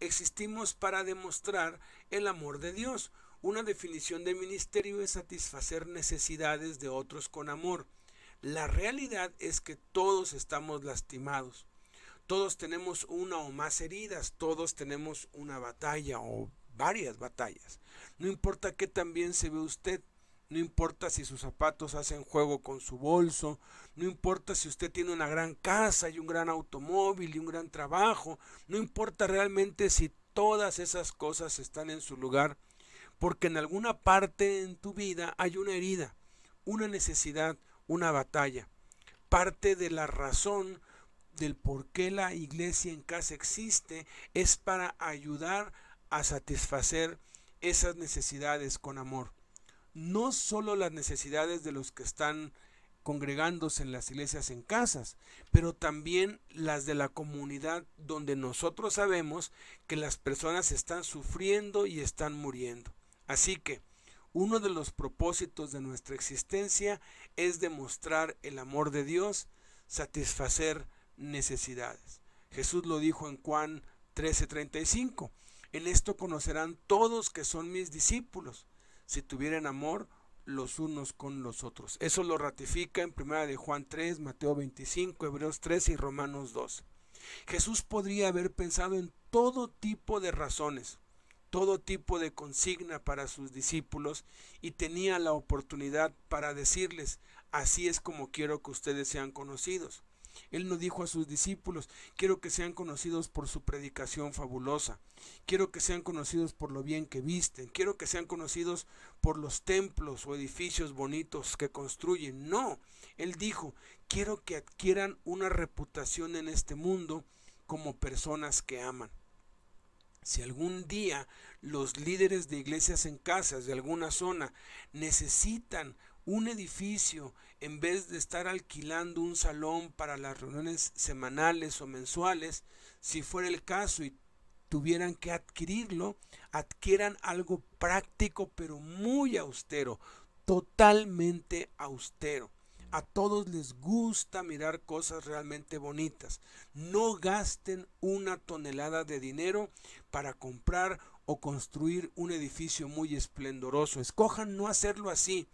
existimos para demostrar el amor de Dios. Una definición de ministerio es satisfacer necesidades de otros con amor. La realidad es que todos estamos lastimados. Todos tenemos una o más heridas, todos tenemos una batalla o varias batallas. No importa que también se ve usted, no importa si sus zapatos hacen juego con su bolso, no importa si usted tiene una gran casa y un gran automóvil y un gran trabajo, no importa realmente si todas esas cosas están en su lugar, porque en alguna parte en tu vida hay una herida, una necesidad, una batalla. Parte de la razón del por qué la iglesia en casa existe es para ayudar a satisfacer esas necesidades con amor no solo las necesidades de los que están congregándose en las iglesias en casas, pero también las de la comunidad donde nosotros sabemos que las personas están sufriendo y están muriendo. Así que uno de los propósitos de nuestra existencia es demostrar el amor de Dios, satisfacer necesidades. Jesús lo dijo en Juan 13:35, en esto conocerán todos que son mis discípulos, si tuvieran amor los unos con los otros. Eso lo ratifica en primera de Juan 3, Mateo 25, Hebreos 3 y Romanos 2. Jesús podría haber pensado en todo tipo de razones, todo tipo de consigna para sus discípulos y tenía la oportunidad para decirles, así es como quiero que ustedes sean conocidos. Él no dijo a sus discípulos, quiero que sean conocidos por su predicación fabulosa, quiero que sean conocidos por lo bien que visten, quiero que sean conocidos por los templos o edificios bonitos que construyen. No, Él dijo, quiero que adquieran una reputación en este mundo como personas que aman. Si algún día los líderes de iglesias en casas de alguna zona necesitan un edificio en vez de estar alquilando un salón para las reuniones semanales o mensuales, si fuera el caso y tuvieran que adquirirlo, adquieran algo práctico pero muy austero, totalmente austero. A todos les gusta mirar cosas realmente bonitas. No gasten una tonelada de dinero para comprar o construir un edificio muy esplendoroso. Escojan no hacerlo así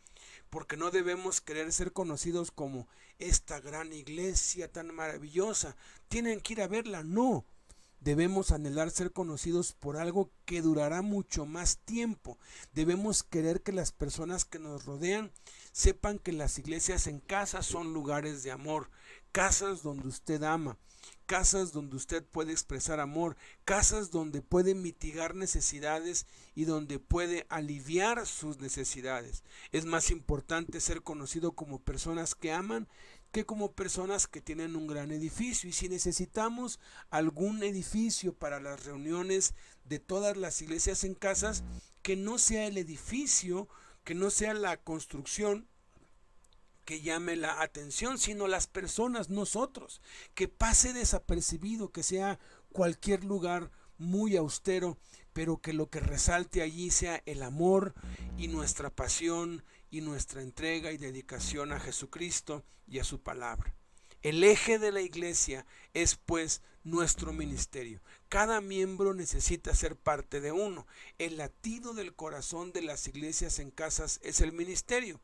porque no debemos querer ser conocidos como esta gran iglesia tan maravillosa. Tienen que ir a verla, no. Debemos anhelar ser conocidos por algo que durará mucho más tiempo. Debemos querer que las personas que nos rodean sepan que las iglesias en casa son lugares de amor, casas donde usted ama, casas donde usted puede expresar amor, casas donde puede mitigar necesidades y donde puede aliviar sus necesidades. Es más importante ser conocido como personas que aman que como personas que tienen un gran edificio. Y si necesitamos algún edificio para las reuniones de todas las iglesias en casas, que no sea el edificio, que no sea la construcción, que llame la atención, sino las personas, nosotros, que pase desapercibido, que sea cualquier lugar muy austero, pero que lo que resalte allí sea el amor y nuestra pasión y nuestra entrega y dedicación a Jesucristo y a su palabra. El eje de la iglesia es pues nuestro ministerio. Cada miembro necesita ser parte de uno. El latido del corazón de las iglesias en casas es el ministerio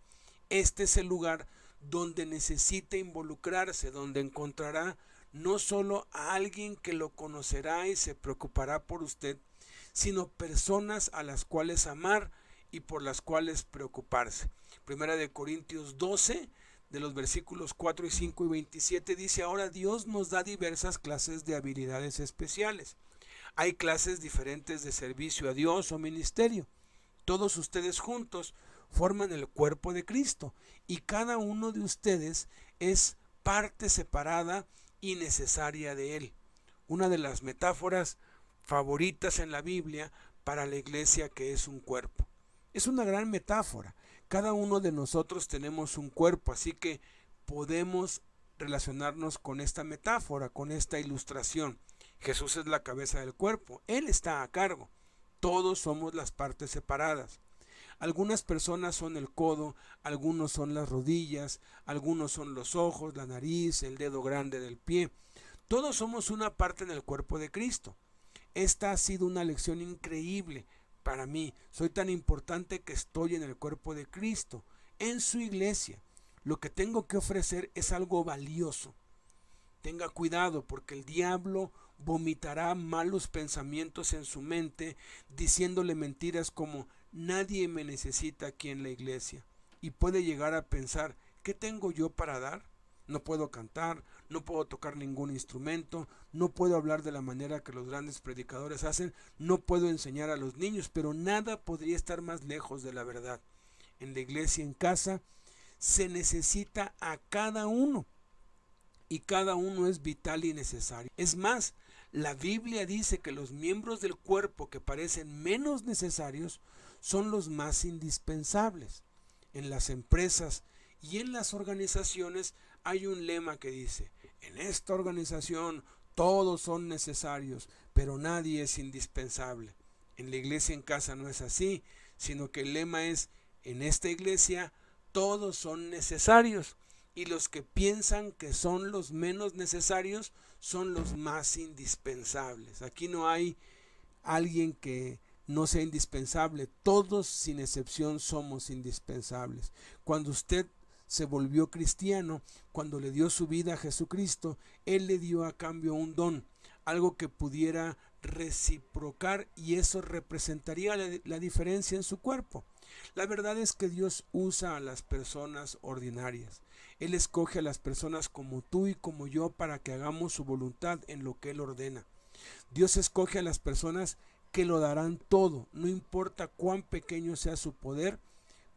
este es el lugar donde necesita involucrarse, donde encontrará no solo a alguien que lo conocerá y se preocupará por usted, sino personas a las cuales amar y por las cuales preocuparse. Primera de Corintios 12, de los versículos 4 y 5 y 27 dice, ahora Dios nos da diversas clases de habilidades especiales. Hay clases diferentes de servicio a Dios o ministerio. Todos ustedes juntos forman el cuerpo de Cristo y cada uno de ustedes es parte separada y necesaria de Él. Una de las metáforas favoritas en la Biblia para la iglesia que es un cuerpo. Es una gran metáfora. Cada uno de nosotros tenemos un cuerpo, así que podemos relacionarnos con esta metáfora, con esta ilustración. Jesús es la cabeza del cuerpo, Él está a cargo. Todos somos las partes separadas. Algunas personas son el codo, algunos son las rodillas, algunos son los ojos, la nariz, el dedo grande del pie. Todos somos una parte en el cuerpo de Cristo. Esta ha sido una lección increíble para mí. Soy tan importante que estoy en el cuerpo de Cristo, en su iglesia. Lo que tengo que ofrecer es algo valioso. Tenga cuidado porque el diablo vomitará malos pensamientos en su mente, diciéndole mentiras como nadie me necesita aquí en la iglesia. Y puede llegar a pensar, ¿qué tengo yo para dar? No puedo cantar, no puedo tocar ningún instrumento, no puedo hablar de la manera que los grandes predicadores hacen, no puedo enseñar a los niños, pero nada podría estar más lejos de la verdad. En la iglesia, en casa, se necesita a cada uno y cada uno es vital y necesario. Es más, la Biblia dice que los miembros del cuerpo que parecen menos necesarios son los más indispensables. En las empresas y en las organizaciones hay un lema que dice, en esta organización todos son necesarios, pero nadie es indispensable. En la iglesia en casa no es así, sino que el lema es, en esta iglesia todos son necesarios, y los que piensan que son los menos necesarios son los más indispensables. Aquí no hay alguien que no sea indispensable. Todos sin excepción somos indispensables. Cuando usted se volvió cristiano, cuando le dio su vida a Jesucristo, Él le dio a cambio un don, algo que pudiera reciprocar y eso representaría la, diferencia en su cuerpo. La verdad es que Dios usa a las personas ordinarias. Él escoge a las personas como tú y como yo para que hagamos su voluntad en lo que Él ordena. Dios escoge a las personas que lo darán todo, no importa cuán pequeño sea su poder,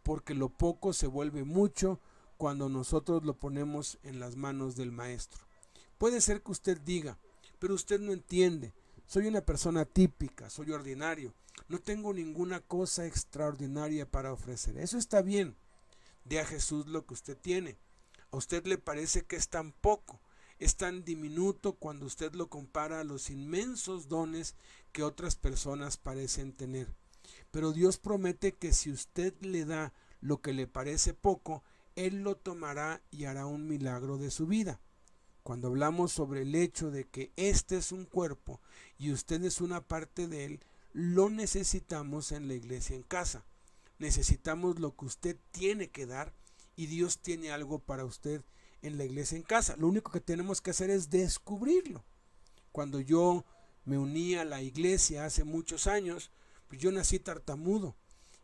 porque lo poco se vuelve mucho cuando nosotros lo ponemos en las manos del Maestro. Puede ser que usted diga, pero usted no entiende, soy una persona típica, soy ordinario, no tengo ninguna cosa extraordinaria para ofrecer. Eso está bien. De a Jesús lo que usted tiene. A usted le parece que es tan poco, es tan diminuto cuando usted lo compara a los inmensos dones que otras personas parecen tener. Pero Dios promete que si usted le da lo que le parece poco, Él lo tomará y hará un milagro de su vida. Cuando hablamos sobre el hecho de que este es un cuerpo y usted es una parte de él, lo necesitamos en la iglesia en casa. Necesitamos lo que usted tiene que dar y Dios tiene algo para usted en la iglesia en casa. Lo único que tenemos que hacer es descubrirlo. Cuando yo me uní a la iglesia hace muchos años, pues yo nací tartamudo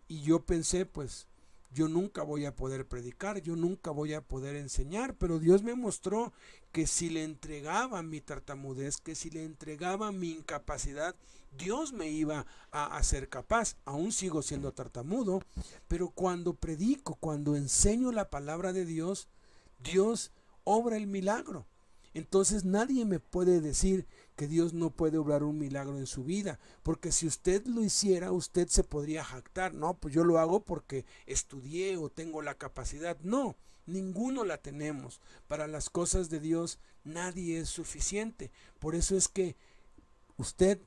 y yo pensé, pues yo nunca voy a poder predicar, yo nunca voy a poder enseñar, pero Dios me mostró que si le entregaba mi tartamudez, que si le entregaba mi incapacidad, Dios me iba a hacer capaz. Aún sigo siendo tartamudo, pero cuando predico, cuando enseño la palabra de Dios, Dios obra el milagro. Entonces nadie me puede decir que Dios no puede obrar un milagro en su vida, porque si usted lo hiciera, usted se podría jactar, no, pues yo lo hago porque estudié o tengo la capacidad. No, ninguno la tenemos. Para las cosas de Dios nadie es suficiente. Por eso es que usted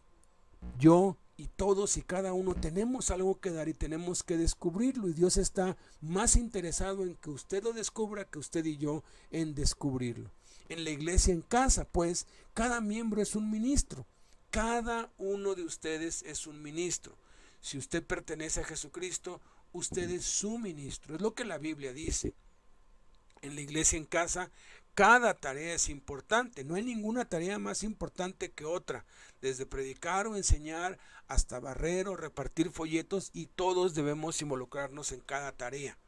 yo y todos y cada uno tenemos algo que dar y tenemos que descubrirlo. Y Dios está más interesado en que usted lo descubra que usted y yo en descubrirlo. En la iglesia, en casa, pues, cada miembro es un ministro. Cada uno de ustedes es un ministro. Si usted pertenece a Jesucristo, usted es su ministro. Es lo que la Biblia dice. En la iglesia, en casa, cada tarea es importante, no hay ninguna tarea más importante que otra, desde predicar o enseñar hasta barrer o repartir folletos y todos debemos involucrarnos en cada tarea.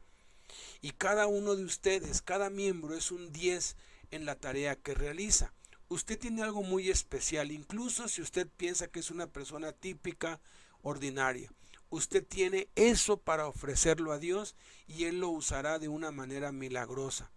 Y cada uno de ustedes, cada miembro es un 10 en la tarea que realiza. Usted tiene algo muy especial, incluso si usted piensa que es una persona típica, ordinaria. Usted tiene eso para ofrecerlo a Dios y Él lo usará de una manera milagrosa.